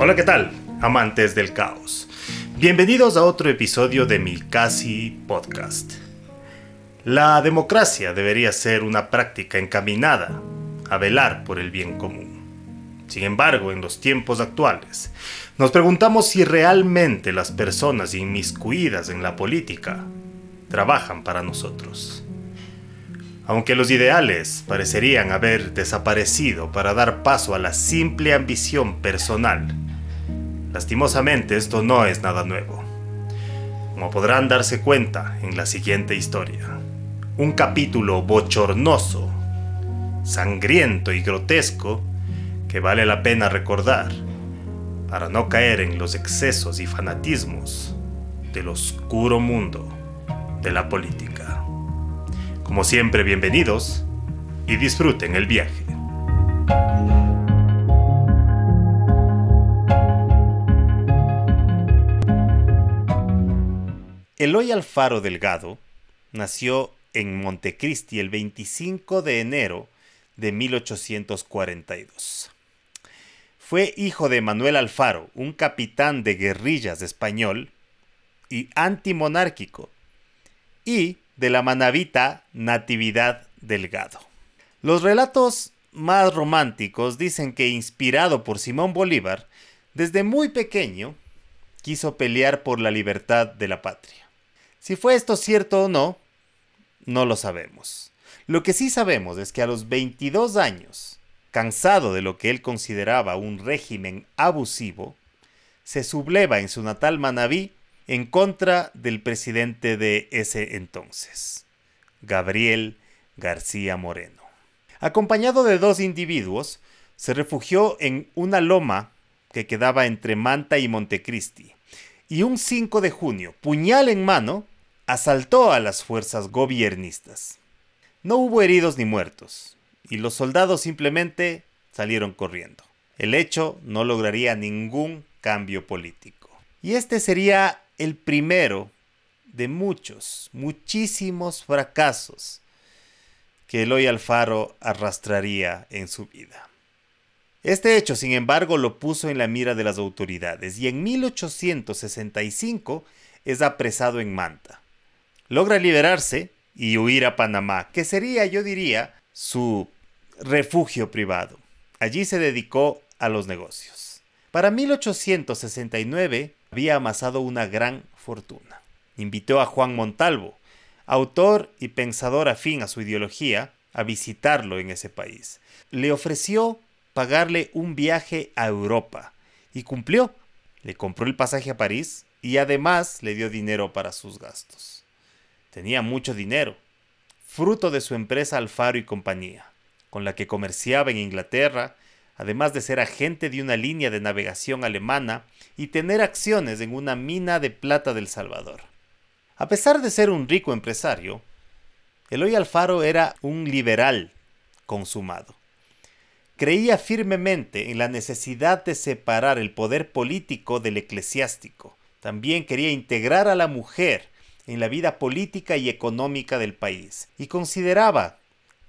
Hola, ¿qué tal? Amantes del caos. Bienvenidos a otro episodio de mi casi podcast. La democracia debería ser una práctica encaminada a velar por el bien común. Sin embargo, en los tiempos actuales, nos preguntamos si realmente las personas inmiscuidas en la política trabajan para nosotros. Aunque los ideales parecerían haber desaparecido para dar paso a la simple ambición personal, Lastimosamente esto no es nada nuevo. Como podrán darse cuenta en la siguiente historia, un capítulo bochornoso, sangriento y grotesco que vale la pena recordar para no caer en los excesos y fanatismos del oscuro mundo de la política. Como siempre, bienvenidos y disfruten el viaje. Eloy Alfaro Delgado nació en Montecristi el 25 de enero de 1842. Fue hijo de Manuel Alfaro, un capitán de guerrillas español y antimonárquico, y de la manavita Natividad Delgado. Los relatos más románticos dicen que inspirado por Simón Bolívar, desde muy pequeño quiso pelear por la libertad de la patria. Si fue esto cierto o no, no lo sabemos. Lo que sí sabemos es que a los 22 años, cansado de lo que él consideraba un régimen abusivo, se subleva en su natal Manabí en contra del presidente de ese entonces, Gabriel García Moreno. Acompañado de dos individuos, se refugió en una loma que quedaba entre Manta y Montecristi, y un 5 de junio, puñal en mano, asaltó a las fuerzas gobiernistas. No hubo heridos ni muertos, y los soldados simplemente salieron corriendo. El hecho no lograría ningún cambio político. Y este sería el primero de muchos, muchísimos fracasos que Eloy Alfaro arrastraría en su vida. Este hecho, sin embargo, lo puso en la mira de las autoridades y en 1865 es apresado en Manta. Logra liberarse y huir a Panamá, que sería, yo diría, su refugio privado. Allí se dedicó a los negocios. Para 1869 había amasado una gran fortuna. Invitó a Juan Montalvo, autor y pensador afín a su ideología, a visitarlo en ese país. Le ofreció pagarle un viaje a Europa. Y cumplió. Le compró el pasaje a París y además le dio dinero para sus gastos. Tenía mucho dinero, fruto de su empresa Alfaro y compañía, con la que comerciaba en Inglaterra, además de ser agente de una línea de navegación alemana y tener acciones en una mina de plata del Salvador. A pesar de ser un rico empresario, Eloy Alfaro era un liberal consumado creía firmemente en la necesidad de separar el poder político del eclesiástico. También quería integrar a la mujer en la vida política y económica del país, y consideraba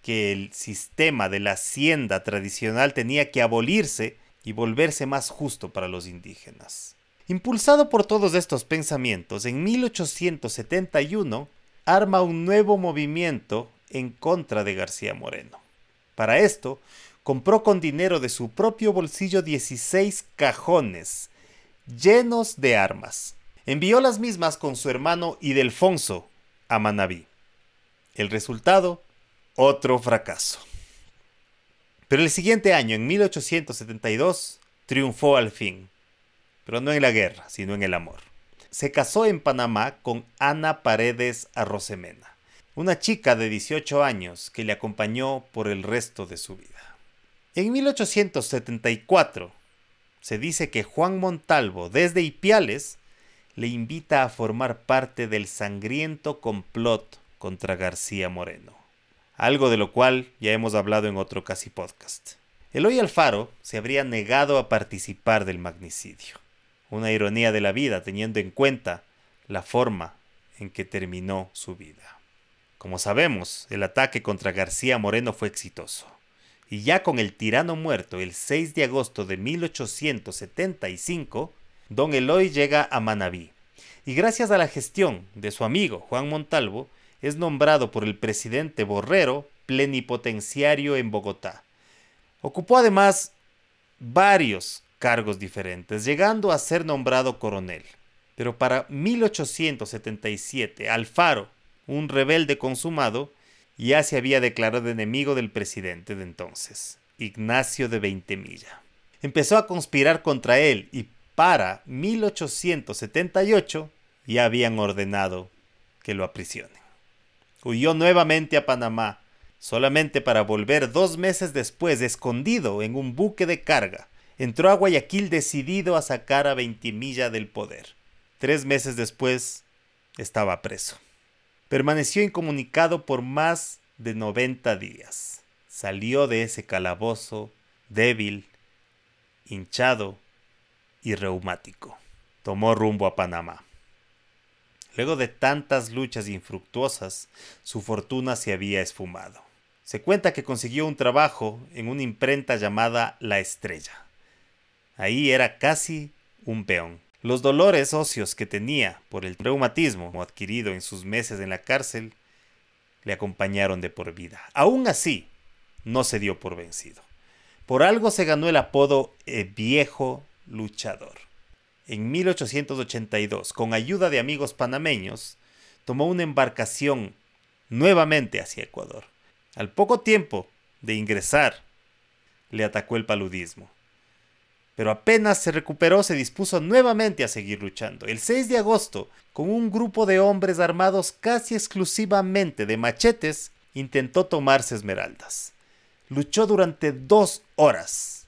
que el sistema de la hacienda tradicional tenía que abolirse y volverse más justo para los indígenas. Impulsado por todos estos pensamientos, en 1871 arma un nuevo movimiento en contra de García Moreno. Para esto, compró con dinero de su propio bolsillo 16 cajones llenos de armas. Envió las mismas con su hermano Idelfonso a Manabí. El resultado, otro fracaso. Pero el siguiente año, en 1872, triunfó al fin. Pero no en la guerra, sino en el amor. Se casó en Panamá con Ana Paredes Arrosemena, una chica de 18 años que le acompañó por el resto de su vida. En 1874 se dice que Juan Montalvo desde Ipiales le invita a formar parte del sangriento complot contra García Moreno, algo de lo cual ya hemos hablado en otro casi podcast. Eloy Alfaro se habría negado a participar del magnicidio, una ironía de la vida teniendo en cuenta la forma en que terminó su vida. Como sabemos, el ataque contra García Moreno fue exitoso y ya con el tirano muerto el 6 de agosto de 1875, don Eloy llega a Manabí y gracias a la gestión de su amigo Juan Montalvo es nombrado por el presidente Borrero plenipotenciario en Bogotá. Ocupó además varios cargos diferentes, llegando a ser nombrado coronel. Pero para 1877, Alfaro, un rebelde consumado, ya se había declarado enemigo del presidente de entonces, Ignacio de Veintemilla. Empezó a conspirar contra él y para 1878 ya habían ordenado que lo aprisionen. Huyó nuevamente a Panamá, solamente para volver dos meses después escondido en un buque de carga. Entró a Guayaquil decidido a sacar a Veintimilla del poder. Tres meses después estaba preso. Permaneció incomunicado por más de 90 días. Salió de ese calabozo débil, hinchado y reumático. Tomó rumbo a Panamá. Luego de tantas luchas infructuosas, su fortuna se había esfumado. Se cuenta que consiguió un trabajo en una imprenta llamada La Estrella. Ahí era casi un peón. Los dolores óseos que tenía por el reumatismo adquirido en sus meses en la cárcel le acompañaron de por vida. Aún así, no se dio por vencido. Por algo se ganó el apodo de eh, viejo luchador. En 1882, con ayuda de amigos panameños, tomó una embarcación nuevamente hacia Ecuador. Al poco tiempo de ingresar, le atacó el paludismo pero apenas se recuperó se dispuso nuevamente a seguir luchando. El 6 de agosto, con un grupo de hombres armados casi exclusivamente de machetes, intentó tomarse Esmeraldas. Luchó durante dos horas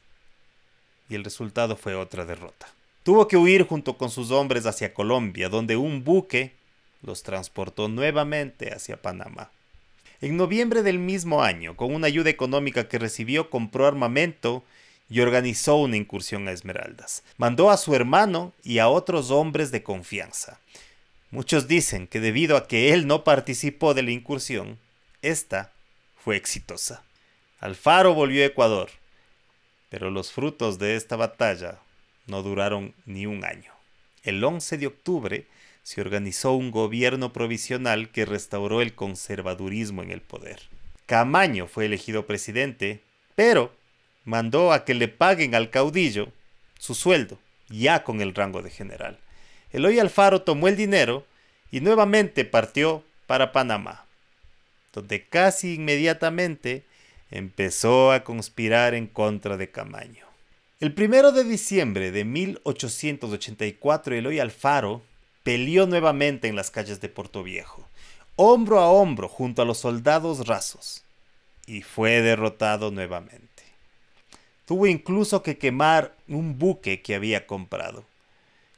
y el resultado fue otra derrota. Tuvo que huir junto con sus hombres hacia Colombia, donde un buque los transportó nuevamente hacia Panamá. En noviembre del mismo año, con una ayuda económica que recibió, compró armamento y organizó una incursión a Esmeraldas. Mandó a su hermano y a otros hombres de confianza. Muchos dicen que debido a que él no participó de la incursión, esta fue exitosa. Alfaro volvió a Ecuador, pero los frutos de esta batalla no duraron ni un año. El 11 de octubre se organizó un gobierno provisional que restauró el conservadurismo en el poder. Camaño fue elegido presidente, pero mandó a que le paguen al caudillo su sueldo, ya con el rango de general. Eloy Alfaro tomó el dinero y nuevamente partió para Panamá, donde casi inmediatamente empezó a conspirar en contra de Camaño. El primero de diciembre de 1884, Eloy Alfaro peleó nuevamente en las calles de Puerto Viejo, hombro a hombro junto a los soldados rasos, y fue derrotado nuevamente. Tuvo incluso que quemar un buque que había comprado.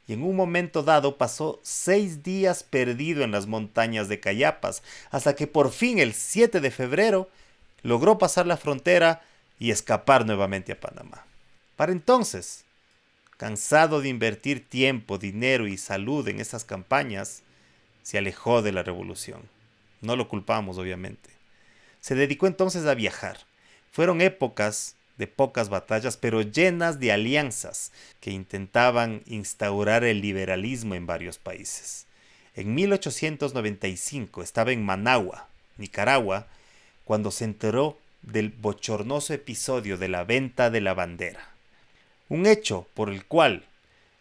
Y en un momento dado pasó seis días perdido en las montañas de Cayapas, hasta que por fin el 7 de febrero logró pasar la frontera y escapar nuevamente a Panamá. Para entonces, cansado de invertir tiempo, dinero y salud en esas campañas, se alejó de la revolución. No lo culpamos, obviamente. Se dedicó entonces a viajar. Fueron épocas de pocas batallas, pero llenas de alianzas que intentaban instaurar el liberalismo en varios países. En 1895 estaba en Managua, Nicaragua, cuando se enteró del bochornoso episodio de la venta de la bandera, un hecho por el cual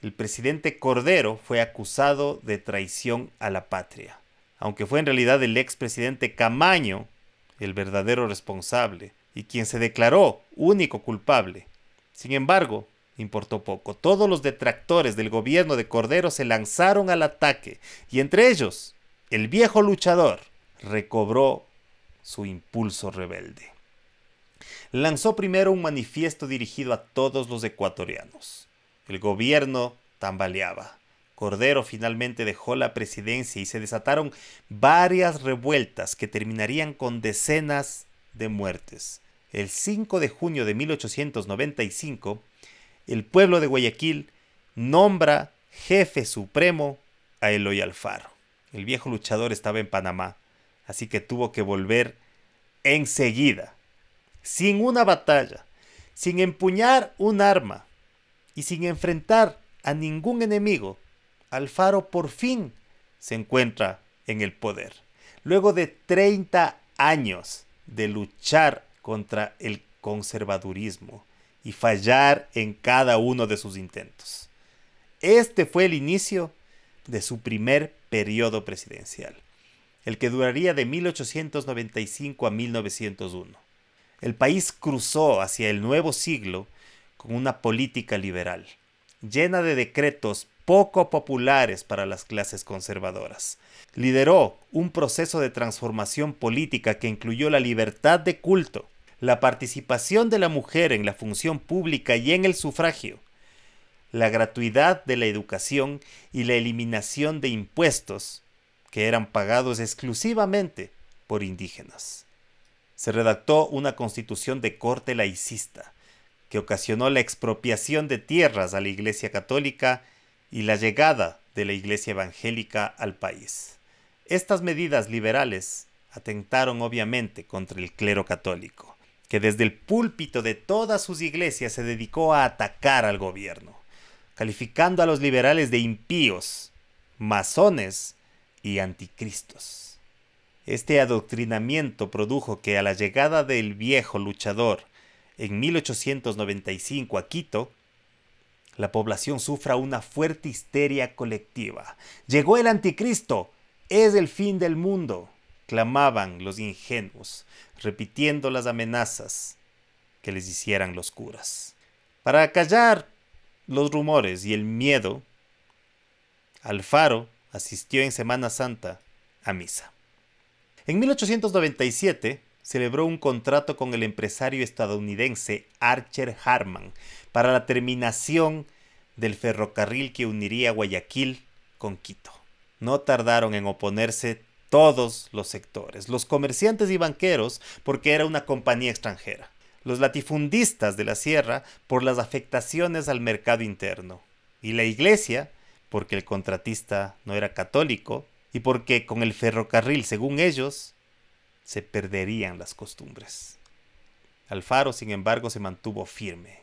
el presidente Cordero fue acusado de traición a la patria, aunque fue en realidad el expresidente Camaño el verdadero responsable y quien se declaró único culpable. Sin embargo, importó poco. Todos los detractores del gobierno de Cordero se lanzaron al ataque y entre ellos el viejo luchador recobró su impulso rebelde. Lanzó primero un manifiesto dirigido a todos los ecuatorianos. El gobierno tambaleaba. Cordero finalmente dejó la presidencia y se desataron varias revueltas que terminarían con decenas de muertes el 5 de junio de 1895, el pueblo de Guayaquil nombra jefe supremo a Eloy Alfaro. El viejo luchador estaba en Panamá, así que tuvo que volver enseguida, sin una batalla, sin empuñar un arma y sin enfrentar a ningún enemigo. Alfaro por fin se encuentra en el poder. Luego de 30 años de luchar contra el conservadurismo y fallar en cada uno de sus intentos. Este fue el inicio de su primer periodo presidencial, el que duraría de 1895 a 1901. El país cruzó hacia el nuevo siglo con una política liberal, llena de decretos poco populares para las clases conservadoras. Lideró un proceso de transformación política que incluyó la libertad de culto, la participación de la mujer en la función pública y en el sufragio, la gratuidad de la educación y la eliminación de impuestos que eran pagados exclusivamente por indígenas. Se redactó una constitución de corte laicista, que ocasionó la expropiación de tierras a la Iglesia Católica y la llegada de la Iglesia Evangélica al país. Estas medidas liberales atentaron obviamente contra el clero católico que desde el púlpito de todas sus iglesias se dedicó a atacar al gobierno, calificando a los liberales de impíos, masones y anticristos. Este adoctrinamiento produjo que a la llegada del viejo luchador en 1895 a Quito, la población sufra una fuerte histeria colectiva. Llegó el anticristo, es el fin del mundo clamaban los ingenuos, repitiendo las amenazas que les hicieran los curas. Para callar los rumores y el miedo, Alfaro asistió en Semana Santa a misa. En 1897 celebró un contrato con el empresario estadounidense Archer Harman para la terminación del ferrocarril que uniría Guayaquil con Quito. No tardaron en oponerse todos los sectores, los comerciantes y banqueros porque era una compañía extranjera, los latifundistas de la sierra por las afectaciones al mercado interno, y la iglesia porque el contratista no era católico y porque con el ferrocarril, según ellos, se perderían las costumbres. Alfaro, sin embargo, se mantuvo firme.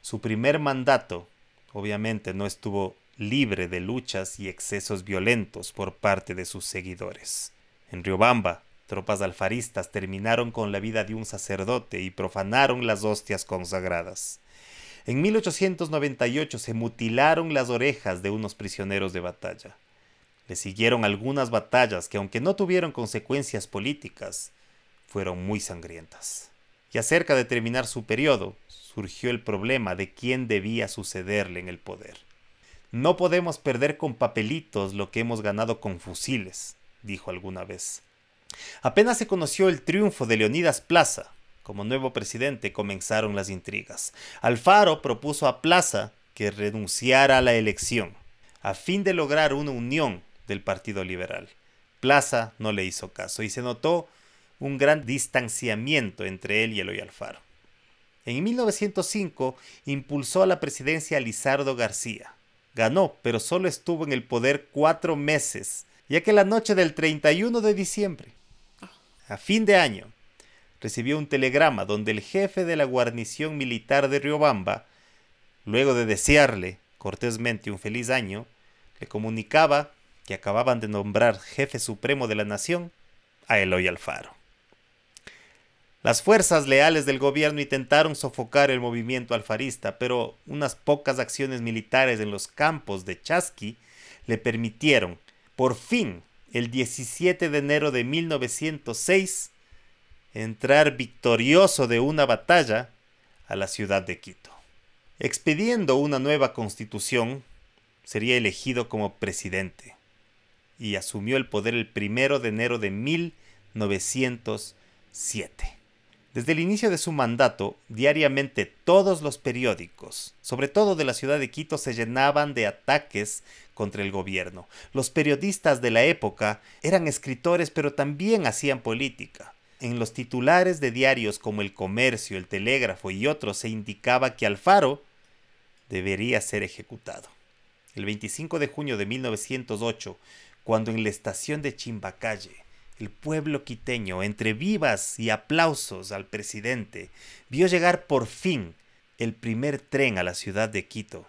Su primer mandato, obviamente, no estuvo libre de luchas y excesos violentos por parte de sus seguidores. En Riobamba, tropas alfaristas terminaron con la vida de un sacerdote y profanaron las hostias consagradas. En 1898 se mutilaron las orejas de unos prisioneros de batalla. Le siguieron algunas batallas que, aunque no tuvieron consecuencias políticas, fueron muy sangrientas. Y acerca de terminar su periodo, surgió el problema de quién debía sucederle en el poder. No podemos perder con papelitos lo que hemos ganado con fusiles, dijo alguna vez. Apenas se conoció el triunfo de Leonidas Plaza, como nuevo presidente comenzaron las intrigas. Alfaro propuso a Plaza que renunciara a la elección, a fin de lograr una unión del Partido Liberal. Plaza no le hizo caso y se notó un gran distanciamiento entre él y Eloy Alfaro. En 1905 impulsó a la presidencia Lizardo García, ganó, pero solo estuvo en el poder cuatro meses, ya que la noche del 31 de diciembre, a fin de año, recibió un telegrama donde el jefe de la guarnición militar de Riobamba, luego de desearle cortésmente un feliz año, le comunicaba que acababan de nombrar jefe supremo de la nación a Eloy Alfaro. Las fuerzas leales del gobierno intentaron sofocar el movimiento alfarista, pero unas pocas acciones militares en los campos de Chasqui le permitieron, por fin, el 17 de enero de 1906, entrar victorioso de una batalla a la ciudad de Quito. Expediendo una nueva constitución, sería elegido como presidente y asumió el poder el 1 de enero de 1907. Desde el inicio de su mandato, diariamente todos los periódicos, sobre todo de la ciudad de Quito, se llenaban de ataques contra el gobierno. Los periodistas de la época eran escritores pero también hacían política. En los titulares de diarios como El Comercio, El Telégrafo y otros se indicaba que Alfaro debería ser ejecutado. El 25 de junio de 1908, cuando en la estación de Chimbacalle el pueblo quiteño, entre vivas y aplausos al presidente, vio llegar por fin el primer tren a la ciudad de Quito.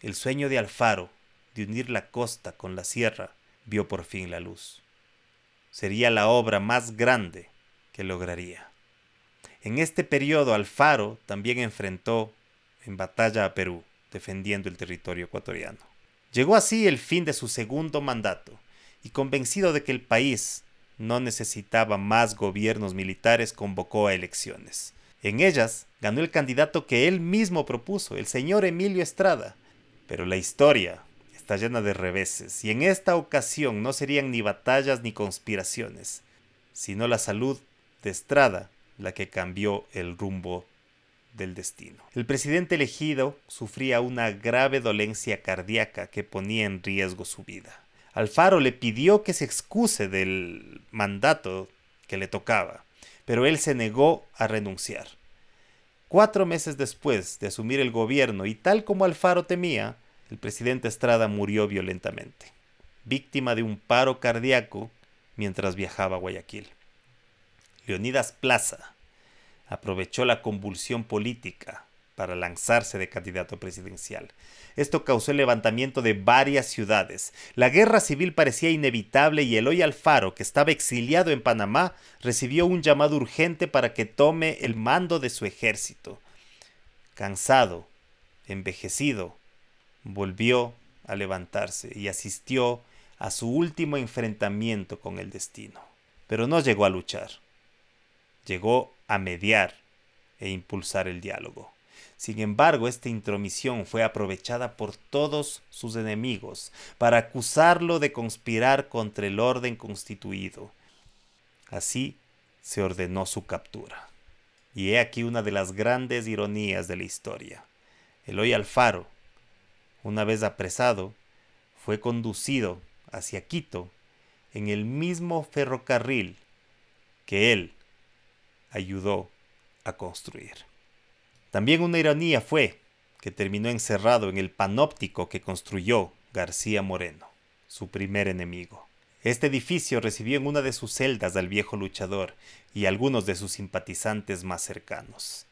El sueño de Alfaro de unir la costa con la sierra vio por fin la luz. Sería la obra más grande que lograría. En este periodo Alfaro también enfrentó en batalla a Perú, defendiendo el territorio ecuatoriano. Llegó así el fin de su segundo mandato, y convencido de que el país no necesitaba más gobiernos militares, convocó a elecciones. En ellas ganó el candidato que él mismo propuso, el señor Emilio Estrada. Pero la historia está llena de reveses, y en esta ocasión no serían ni batallas ni conspiraciones, sino la salud de Estrada la que cambió el rumbo del destino. El presidente elegido sufría una grave dolencia cardíaca que ponía en riesgo su vida. Alfaro le pidió que se excuse del mandato que le tocaba, pero él se negó a renunciar. Cuatro meses después de asumir el gobierno y tal como Alfaro temía, el presidente Estrada murió violentamente, víctima de un paro cardíaco mientras viajaba a Guayaquil. Leonidas Plaza aprovechó la convulsión política para lanzarse de candidato presidencial. Esto causó el levantamiento de varias ciudades. La guerra civil parecía inevitable y Eloy Alfaro, que estaba exiliado en Panamá, recibió un llamado urgente para que tome el mando de su ejército. Cansado, envejecido, volvió a levantarse y asistió a su último enfrentamiento con el destino. Pero no llegó a luchar. Llegó a mediar e impulsar el diálogo. Sin embargo, esta intromisión fue aprovechada por todos sus enemigos para acusarlo de conspirar contra el orden constituido. Así se ordenó su captura. Y he aquí una de las grandes ironías de la historia. Eloy Alfaro, una vez apresado, fue conducido hacia Quito en el mismo ferrocarril que él ayudó a construir. También una ironía fue que terminó encerrado en el panóptico que construyó García Moreno, su primer enemigo. Este edificio recibió en una de sus celdas al viejo luchador y algunos de sus simpatizantes más cercanos.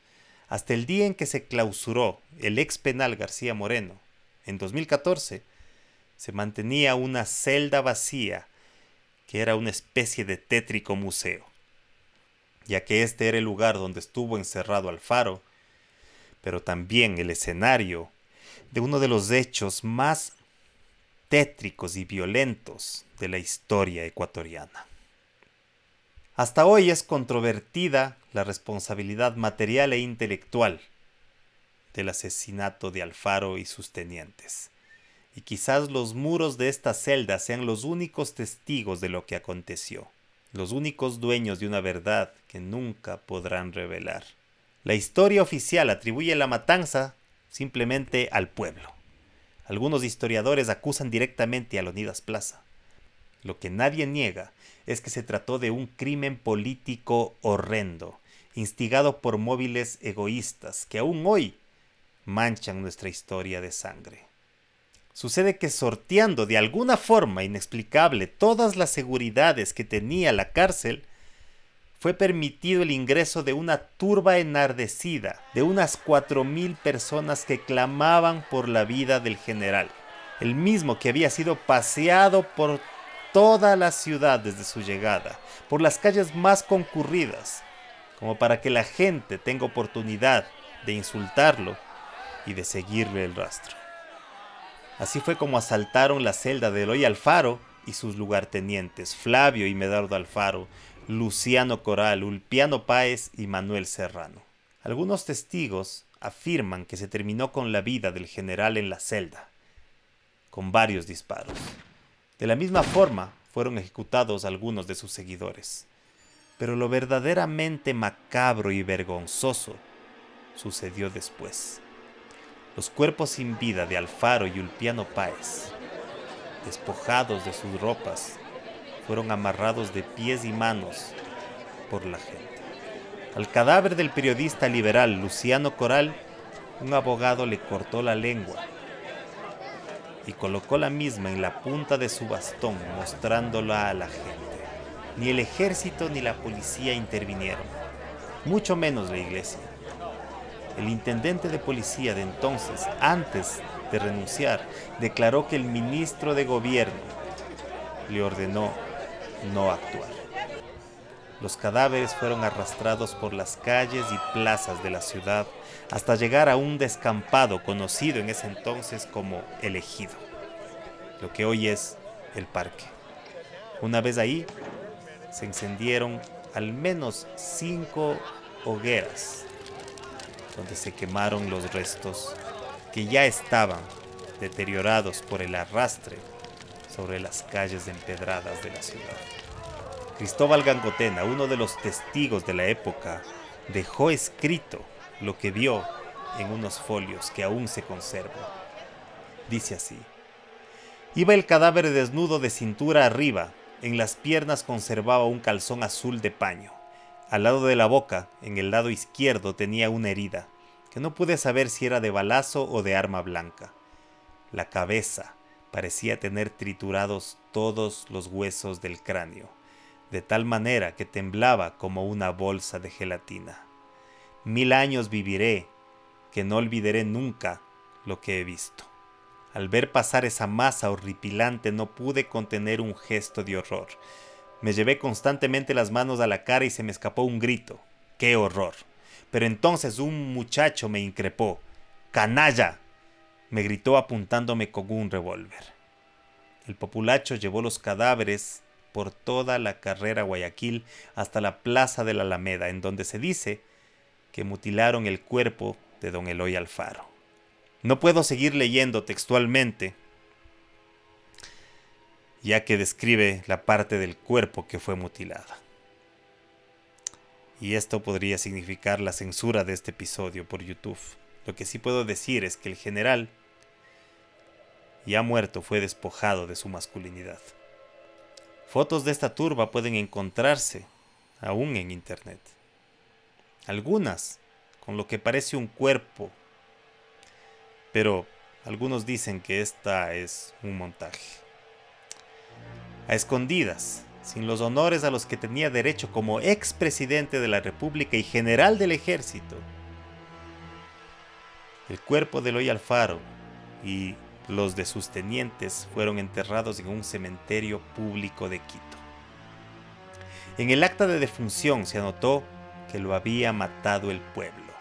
Hasta el día en que se clausuró el ex penal García Moreno, en 2014, se mantenía una celda vacía que era una especie de tétrico museo, ya que este era el lugar donde estuvo encerrado Alfaro pero también el escenario de uno de los hechos más tétricos y violentos de la historia ecuatoriana. Hasta hoy es controvertida la responsabilidad material e intelectual del asesinato de Alfaro y sus tenientes. Y quizás los muros de esta celda sean los únicos testigos de lo que aconteció, los únicos dueños de una verdad que nunca podrán revelar. La historia oficial atribuye la matanza simplemente al pueblo. Algunos historiadores acusan directamente a Lonidas Plaza. Lo que nadie niega es que se trató de un crimen político horrendo, instigado por móviles egoístas que aún hoy manchan nuestra historia de sangre. Sucede que sorteando de alguna forma inexplicable todas las seguridades que tenía la cárcel, fue permitido el ingreso de una turba enardecida de unas 4.000 personas que clamaban por la vida del general, el mismo que había sido paseado por toda la ciudad desde su llegada, por las calles más concurridas, como para que la gente tenga oportunidad de insultarlo y de seguirle el rastro. Así fue como asaltaron la celda de Eloy Alfaro y sus lugartenientes, Flavio y Medardo Alfaro, Luciano Coral, Ulpiano Páez y Manuel Serrano. Algunos testigos afirman que se terminó con la vida del general en la celda, con varios disparos. De la misma forma, fueron ejecutados algunos de sus seguidores. Pero lo verdaderamente macabro y vergonzoso sucedió después. Los cuerpos sin vida de Alfaro y Ulpiano Páez, despojados de sus ropas, fueron amarrados de pies y manos por la gente. Al cadáver del periodista liberal Luciano Coral, un abogado le cortó la lengua y colocó la misma en la punta de su bastón mostrándola a la gente. Ni el ejército ni la policía intervinieron, mucho menos la iglesia. El intendente de policía de entonces, antes de renunciar, declaró que el ministro de gobierno le ordenó no actuar. Los cadáveres fueron arrastrados por las calles y plazas de la ciudad hasta llegar a un descampado conocido en ese entonces como El Ejido, lo que hoy es el parque. Una vez ahí, se encendieron al menos cinco hogueras donde se quemaron los restos que ya estaban deteriorados por el arrastre sobre las calles empedradas de la ciudad. Cristóbal Gangotena, uno de los testigos de la época, dejó escrito lo que vio en unos folios que aún se conservan. Dice así, iba el cadáver desnudo de cintura arriba, en las piernas conservaba un calzón azul de paño, al lado de la boca, en el lado izquierdo, tenía una herida, que no pude saber si era de balazo o de arma blanca. La cabeza parecía tener triturados todos los huesos del cráneo de tal manera que temblaba como una bolsa de gelatina. Mil años viviré, que no olvidaré nunca lo que he visto. Al ver pasar esa masa horripilante no pude contener un gesto de horror. Me llevé constantemente las manos a la cara y se me escapó un grito. ¡Qué horror! Pero entonces un muchacho me increpó. ¡Canalla! me gritó apuntándome con un revólver. El populacho llevó los cadáveres por toda la carrera Guayaquil hasta la Plaza de la Alameda, en donde se dice que mutilaron el cuerpo de don Eloy Alfaro. No puedo seguir leyendo textualmente, ya que describe la parte del cuerpo que fue mutilada. Y esto podría significar la censura de este episodio por YouTube. Lo que sí puedo decir es que el general, ya muerto, fue despojado de su masculinidad. Fotos de esta turba pueden encontrarse aún en Internet. Algunas con lo que parece un cuerpo, pero algunos dicen que esta es un montaje. A escondidas, sin los honores a los que tenía derecho como expresidente de la República y general del ejército, el cuerpo de Loy Alfaro y los de sus tenientes fueron enterrados en un cementerio público de Quito. En el acta de defunción se anotó que lo había matado el pueblo.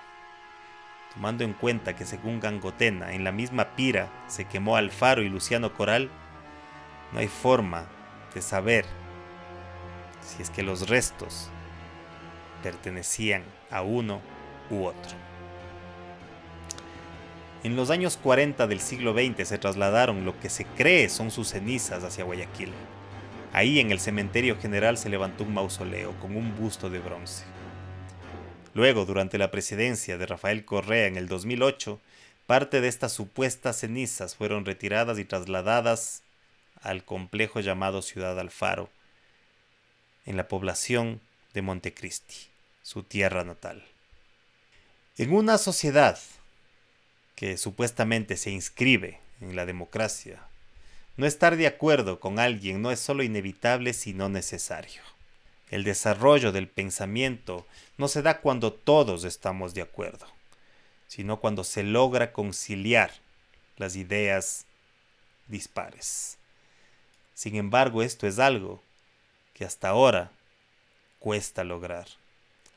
Tomando en cuenta que según Gangotena, en la misma pira se quemó Alfaro y Luciano Coral, no hay forma de saber si es que los restos pertenecían a uno u otro. En los años 40 del siglo XX se trasladaron lo que se cree son sus cenizas hacia Guayaquil. Ahí en el cementerio general se levantó un mausoleo con un busto de bronce. Luego, durante la presidencia de Rafael Correa en el 2008, parte de estas supuestas cenizas fueron retiradas y trasladadas al complejo llamado Ciudad Alfaro, en la población de Montecristi, su tierra natal. En una sociedad que supuestamente se inscribe en la democracia. No estar de acuerdo con alguien no es solo inevitable, sino necesario. El desarrollo del pensamiento no se da cuando todos estamos de acuerdo, sino cuando se logra conciliar las ideas dispares. Sin embargo, esto es algo que hasta ahora cuesta lograr.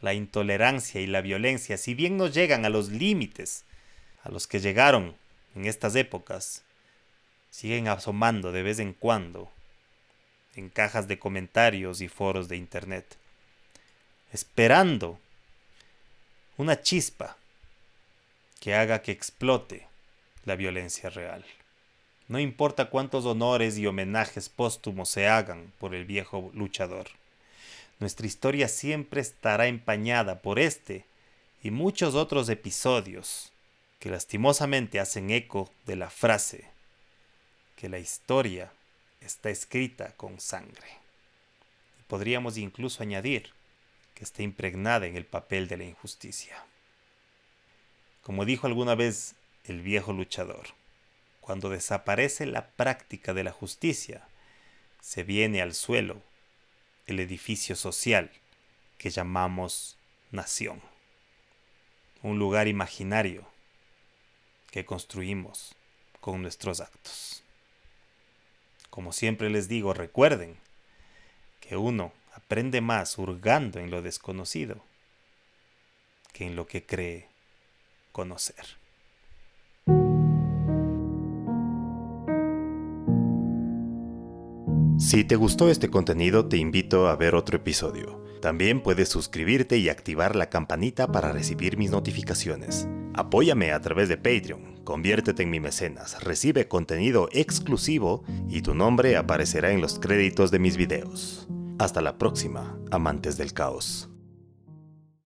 La intolerancia y la violencia, si bien no llegan a los límites a los que llegaron en estas épocas siguen asomando de vez en cuando en cajas de comentarios y foros de internet, esperando una chispa que haga que explote la violencia real. No importa cuántos honores y homenajes póstumos se hagan por el viejo luchador, nuestra historia siempre estará empañada por este y muchos otros episodios que lastimosamente hacen eco de la frase que la historia está escrita con sangre. Podríamos incluso añadir que está impregnada en el papel de la injusticia. Como dijo alguna vez el viejo luchador, cuando desaparece la práctica de la justicia, se viene al suelo el edificio social que llamamos nación, un lugar imaginario que construimos con nuestros actos. Como siempre les digo, recuerden que uno aprende más hurgando en lo desconocido que en lo que cree conocer. Si te gustó este contenido te invito a ver otro episodio. También puedes suscribirte y activar la campanita para recibir mis notificaciones. Apóyame a través de Patreon, conviértete en mi mecenas, recibe contenido exclusivo y tu nombre aparecerá en los créditos de mis videos. Hasta la próxima, amantes del caos.